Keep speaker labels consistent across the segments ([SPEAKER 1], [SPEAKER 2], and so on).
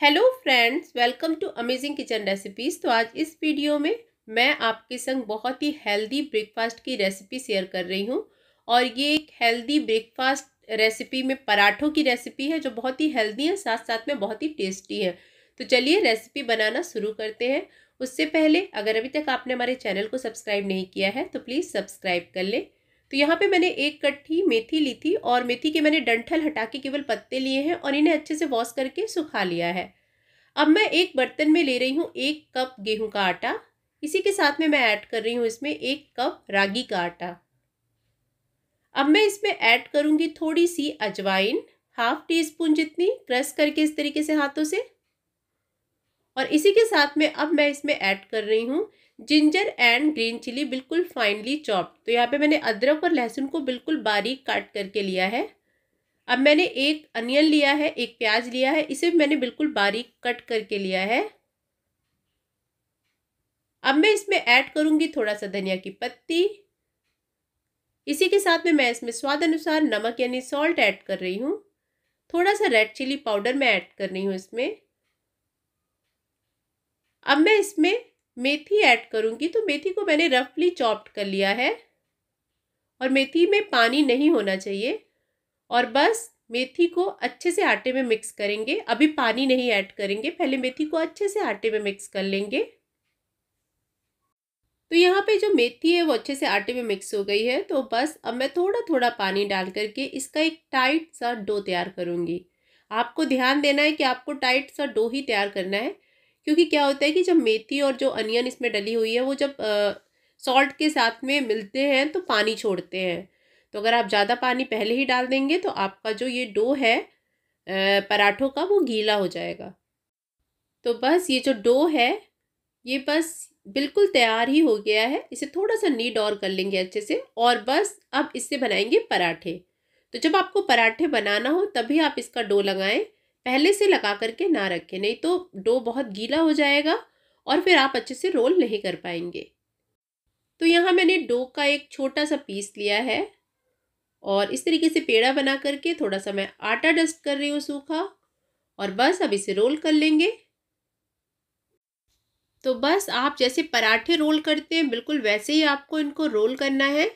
[SPEAKER 1] hello friends welcome to amazing kitchen recipes तो आज इस वीडियो में मैं आपके संग बहुत ही हेल्दी ब्रेकफास्ट की रेसिपी शेयर कर रही हूँ और ये एक हेल्दी ब्रेकफास्ट रेसिपी में पराठों की रेसिपी है जो बहुत ही हेल्दी है साथ साथ में बहुत ही टेस्टी है तो चलिए रेसिपी बनाना शुरू करते हैं उससे पहले अगर अभी तक आपने हमारे चैनल को सब्सक्राइब नहीं किया है तो प्लीज़ सब्सक्राइब कर लें तो यहाँ पे मैंने एक कट्ठी मेथी ली थी और मेथी के मैंने डंठल हटा के केवल पत्ते लिए हैं और इन्हें अच्छे से वॉश करके सुखा लिया है अब मैं एक बर्तन में ले रही हूँ एक कप गेहूँ का आटा इसी के साथ में मैं ऐड कर रही हूँ इसमें एक कप रागी का आटा अब मैं इसमें ऐड करूँगी थोड़ी सी अजवाइन हाफ टी स्पून जितनी क्रश करके इस तरीके से हाथों से और इसी के साथ में अब मैं इसमें ऐड कर रही हूँ जिंजर एंड ग्रीन चिली बिल्कुल फाइनली चॉप्ड तो यहाँ पे मैंने अदरक और लहसुन को बिल्कुल बारीक काट करके लिया है अब मैंने एक अनियन लिया है एक प्याज लिया है इसे मैंने बिल्कुल बारीक कट करके लिया है अब मैं इसमें ऐड करूँगी थोड़ा सा धनिया की पत्ती इसी के साथ में मैं इसमें स्वाद अनुसार नमक यानी सॉल्ट ऐड कर रही हूँ थोड़ा सा रेड चिली पाउडर मैं ऐड कर रही हूँ इसमें अब मैं इसमें मेथी ऐड करूँगी तो मेथी को मैंने रफली चॉप्ड कर लिया है और मेथी में पानी नहीं होना चाहिए और बस मेथी को अच्छे से आटे में मिक्स करेंगे अभी पानी नहीं ऐड करेंगे पहले मेथी को अच्छे से आटे में मिक्स कर लेंगे तो यहाँ पे जो मेथी है वो अच्छे से आटे में मिक्स हो गई है तो बस अब मैं थोड़ा थोड़ा पानी डाल करके इसका एक टाइट सा डो तैयार करूँगी आपको ध्यान देना है कि आपको टाइट सा डो ही तैयार करना है क्योंकि क्या होता है कि जब मेथी और जो अनियन इसमें डली हुई है वो जब सॉल्ट के साथ में मिलते हैं तो पानी छोड़ते हैं तो अगर आप ज़्यादा पानी पहले ही डाल देंगे तो आपका जो ये डो है पराठों का वो गीला हो जाएगा तो बस ये जो डो है ये बस बिल्कुल तैयार ही हो गया है इसे थोड़ा सा नीड और कर लेंगे अच्छे से और बस अब इससे बनाएंगे पराठे तो जब आपको पराठे बनाना हो तभी आप इसका डो लगाएं पहले से लगा करके ना रखें नहीं तो डो बहुत गीला हो जाएगा और फिर आप अच्छे से रोल नहीं कर पाएंगे तो यहाँ मैंने डो का एक छोटा सा पीस लिया है और इस तरीके से पेड़ा बना करके थोड़ा सा मैं आटा डस्ट कर रही हूँ सूखा और बस अब इसे रोल कर लेंगे तो बस आप जैसे पराठे रोल करते हैं बिल्कुल वैसे ही आपको इनको रोल करना है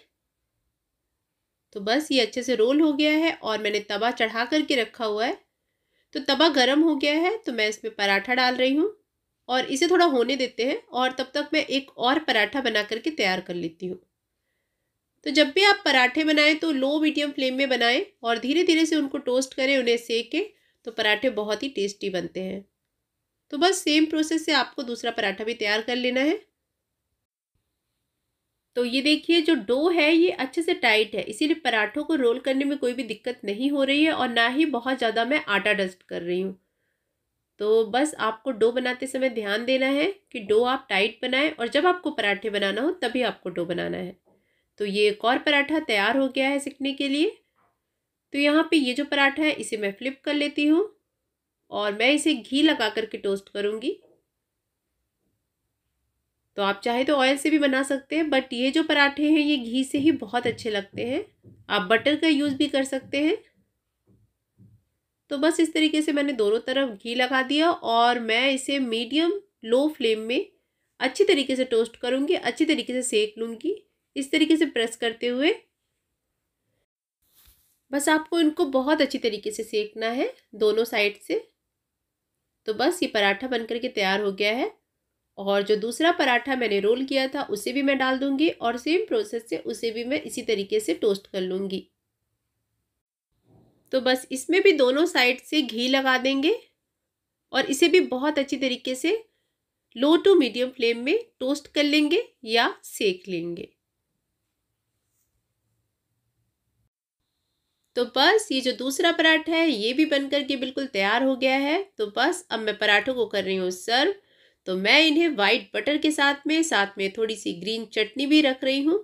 [SPEAKER 1] तो बस ये अच्छे से रोल हो गया है और मैंने तवा चढ़ा करके रखा हुआ है तो तवा गर्म हो गया है तो मैं इसमें पराठा डाल रही हूँ और इसे थोड़ा होने देते हैं और तब तक मैं एक और पराठा बना करके तैयार कर लेती हूँ तो जब भी आप पराठे बनाएं तो लो मीडियम फ्लेम में बनाएं और धीरे धीरे से उनको टोस्ट करें उन्हें सेकें तो पराठे बहुत ही टेस्टी बनते हैं तो बस सेम प्रोसेस से आपको दूसरा पराठा भी तैयार कर लेना है तो ये देखिए जो डो है ये अच्छे से टाइट है इसीलिए पराठों को रोल करने में कोई भी दिक्कत नहीं हो रही है और ना ही बहुत ज़्यादा मैं आटा डस्ट कर रही हूँ तो बस आपको डो बनाते समय ध्यान देना है कि डो आप टाइट बनाएं और जब आपको पराठे बनाना हो तभी आपको डो बनाना है तो ये एक और पराठा तैयार हो गया है सीखने के लिए तो यहाँ पे ये जो पराठा है इसे मैं फ्लिप कर लेती हूँ और मैं इसे घी लगा करके टोस्ट करूँगी तो आप चाहे तो ऑयल से भी बना सकते हैं बट ये जो पराठे हैं ये घी से ही बहुत अच्छे लगते हैं आप बटर का यूज़ भी कर सकते हैं तो बस इस तरीके से मैंने दोनों तरफ घी लगा दिया और मैं इसे मीडियम लो फ्लेम में अच्छी तरीके से टोस्ट करूँगी अच्छी तरीके से सेक लूँगी इस तरीके से प्रेस करते हुए बस आपको इनको बहुत अच्छी तरीके से सेकना है दोनों साइड से तो बस ये पराठा बन करके तैयार हो गया है और जो दूसरा पराठा मैंने रोल किया था उसे भी मैं डाल दूंगी और सेम प्रोसेस से उसे भी मैं इसी तरीके से टोस्ट कर लूँगी तो बस इसमें भी दोनों साइड से घी लगा देंगे और इसे भी बहुत अच्छी तरीके से लो टू मीडियम फ्लेम में टोस्ट कर लेंगे या सेक लेंगे तो बस ये जो दूसरा पराठा है ये भी बनकर के बिल्कुल तैयार हो गया है तो बस अब मैं पराठों को कर रही हूँ सर्व तो मैं इन्हें वाइट बटर के साथ में साथ में थोड़ी सी ग्रीन चटनी भी रख रही हूँ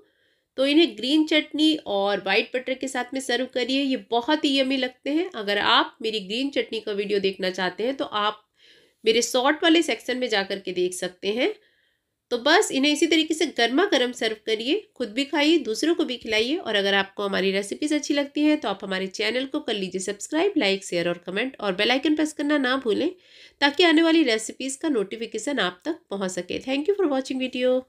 [SPEAKER 1] तो इन्हें ग्रीन चटनी और वाइट बटर के साथ में सर्व करिए ये बहुत ही यमी लगते हैं अगर आप मेरी ग्रीन चटनी का वीडियो देखना चाहते हैं तो आप मेरे शॉर्ट वाले सेक्शन में जा कर के देख सकते हैं तो बस इन्हें इसी तरीके से गर्मा गर्म सर्व करिए खुद भी खाइए दूसरों को भी खिलाइए और अगर आपको हमारी रेसिपीज अच्छी लगती हैं तो आप हमारे चैनल को कर लीजिए सब्सक्राइब लाइक शेयर और कमेंट और बेल आइकन प्रेस करना ना भूलें ताकि आने वाली रेसिपीज़ का नोटिफिकेशन आप तक पहुंच सके thank you for watching video